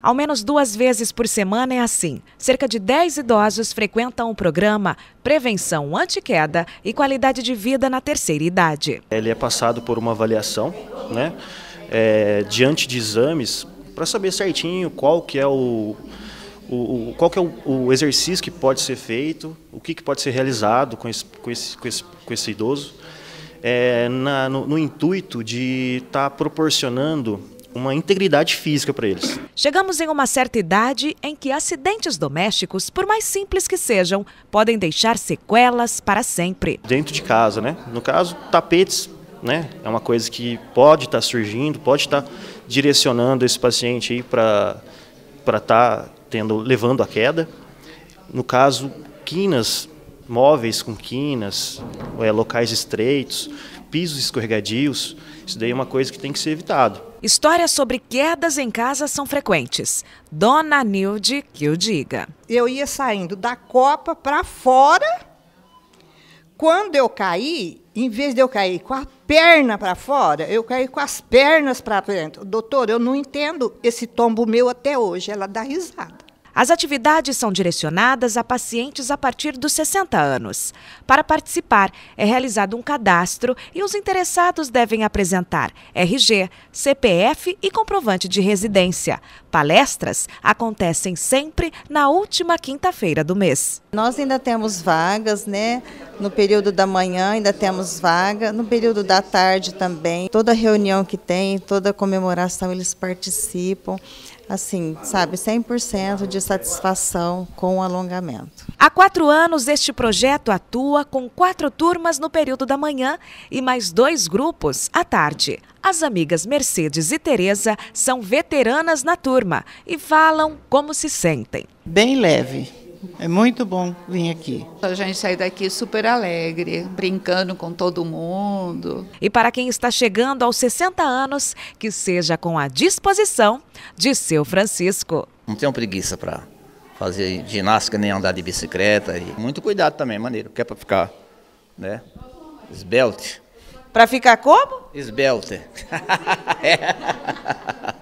Ao menos duas vezes por semana é assim. Cerca de 10 idosos frequentam o programa Prevenção Antiqueda e Qualidade de Vida na Terceira Idade. Ele é passado por uma avaliação, né, é, diante de exames, para saber certinho qual que é o, o, o qual que é o, o, exercício que pode ser feito, o que, que pode ser realizado com esse, com esse, com esse, com esse idoso, é, na, no, no, intuito de estar tá proporcionando uma integridade física para eles. Chegamos em uma certa idade em que acidentes domésticos, por mais simples que sejam, podem deixar sequelas para sempre. Dentro de casa, né? No caso, tapetes, né? É uma coisa que pode estar tá surgindo, pode estar tá direcionando esse paciente aí para para estar tá tendo levando a queda. No caso, quinas, móveis com quinas, é, locais estreitos pisos escorregadios, isso daí é uma coisa que tem que ser evitado. Histórias sobre quedas em casa são frequentes. Dona Nilde que o diga. Eu ia saindo da copa para fora. Quando eu caí, em vez de eu cair com a perna para fora, eu caí com as pernas para dentro. Doutor, eu não entendo esse tombo meu até hoje. Ela dá risada. As atividades são direcionadas a pacientes a partir dos 60 anos. Para participar, é realizado um cadastro e os interessados devem apresentar RG, CPF e comprovante de residência. Palestras acontecem sempre na última quinta-feira do mês. Nós ainda temos vagas, né? No período da manhã ainda temos vaga, no período da tarde também. Toda reunião que tem, toda comemoração eles participam. Assim, sabe, 100% de satisfação com o alongamento. Há quatro anos, este projeto atua com quatro turmas no período da manhã e mais dois grupos à tarde. As amigas Mercedes e Tereza são veteranas na turma e falam como se sentem. Bem leve é muito bom vir aqui. A gente sai daqui super alegre, brincando com todo mundo. E para quem está chegando aos 60 anos, que seja com a disposição de seu Francisco. Não tenho preguiça para fazer ginástica nem andar de bicicleta. E muito cuidado também, maneiro, Quer é para ficar né, esbelte. Para ficar como? Esbelte. é.